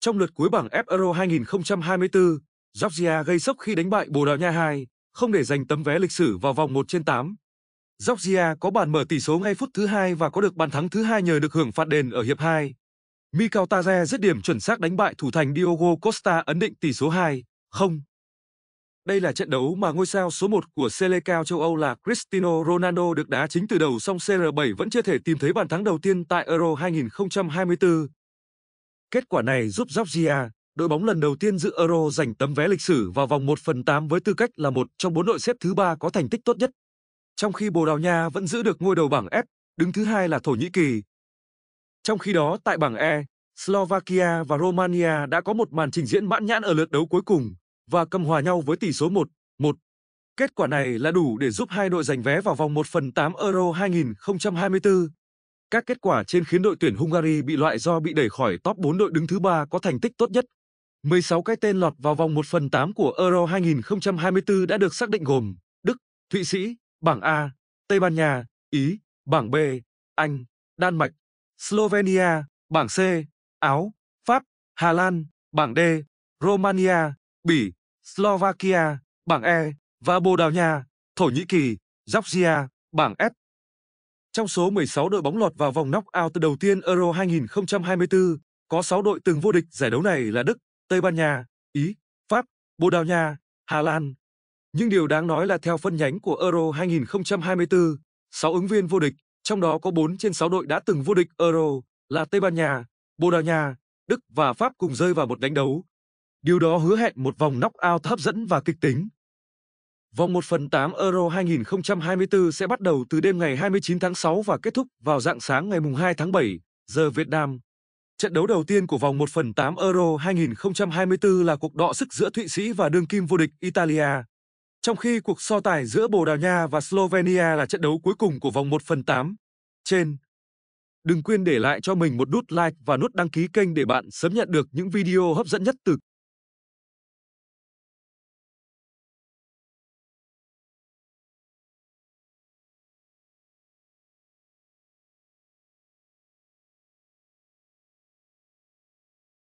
Trong lượt cuối bảng F Euro 2024, Georgia gây sốc khi đánh bại Bồ Đào Nha 2, không để giành tấm vé lịch sử vào vòng 1 trên 8. Georgia có bàn mở tỷ số ngay phút thứ hai và có được bàn thắng thứ hai nhờ được hưởng phạt đền ở hiệp 2. Mikao Taze dứt điểm chuẩn xác đánh bại thủ thành Diogo Costa ấn định tỷ số 2, 0. Đây là trận đấu mà ngôi sao số 1 của Selecao châu Âu là Cristiano Ronaldo được đá chính từ đầu song CR7 vẫn chưa thể tìm thấy bàn thắng đầu tiên tại Euro 2024. Kết quả này giúp Georgia, đội bóng lần đầu tiên dự Euro giành tấm vé lịch sử vào vòng 1 phần 8 với tư cách là một trong bốn đội xếp thứ ba có thành tích tốt nhất. Trong khi Bồ Đào Nha vẫn giữ được ngôi đầu bảng F, đứng thứ hai là Thổ Nhĩ Kỳ. Trong khi đó tại bảng E, Slovakia và Romania đã có một màn trình diễn mãn nhãn ở lượt đấu cuối cùng và cầm hòa nhau với tỷ số 1-1. Kết quả này là đủ để giúp hai đội giành vé vào vòng 1 phần 8 Euro 2024. Các kết quả trên khiến đội tuyển Hungary bị loại do bị đẩy khỏi top 4 đội đứng thứ 3 có thành tích tốt nhất. 16 cái tên lọt vào vòng 1 phần 8 của Euro 2024 đã được xác định gồm Đức, Thụy Sĩ, bảng A, Tây Ban Nha, Ý, bảng B, Anh, Đan Mạch, Slovenia, bảng C, Áo, Pháp, Hà Lan, bảng D, Romania, Bỉ, Slovakia, bảng E và Bồ Đào Nha, Thổ Nhĩ Kỳ, Georgia, bảng F. Trong số 16 đội bóng lọt vào vòng knock-out đầu tiên Euro 2024, có 6 đội từng vô địch giải đấu này là Đức, Tây Ban Nha, Ý, Pháp, Bồ Đào Nha, Hà Lan. Nhưng điều đáng nói là theo phân nhánh của Euro 2024, 6 ứng viên vô địch, trong đó có 4 trên 6 đội đã từng vô địch Euro là Tây Ban Nha, Bồ Đào Nha, Đức và Pháp cùng rơi vào một đánh đấu. Điều đó hứa hẹn một vòng knock-out hấp dẫn và kịch tính. Vòng 1 phần 8 Euro 2024 sẽ bắt đầu từ đêm ngày 29 tháng 6 và kết thúc vào dạng sáng ngày 2 tháng 7, giờ Việt Nam. Trận đấu đầu tiên của vòng 1 phần 8 Euro 2024 là cuộc đọ sức giữa Thụy Sĩ và đương kim vô địch Italia. Trong khi cuộc so tài giữa Bồ Đào Nha và Slovenia là trận đấu cuối cùng của vòng 1 phần 8. Trên. Đừng quên để lại cho mình một nút like và nút đăng ký kênh để bạn sớm nhận được những video hấp dẫn nhất từ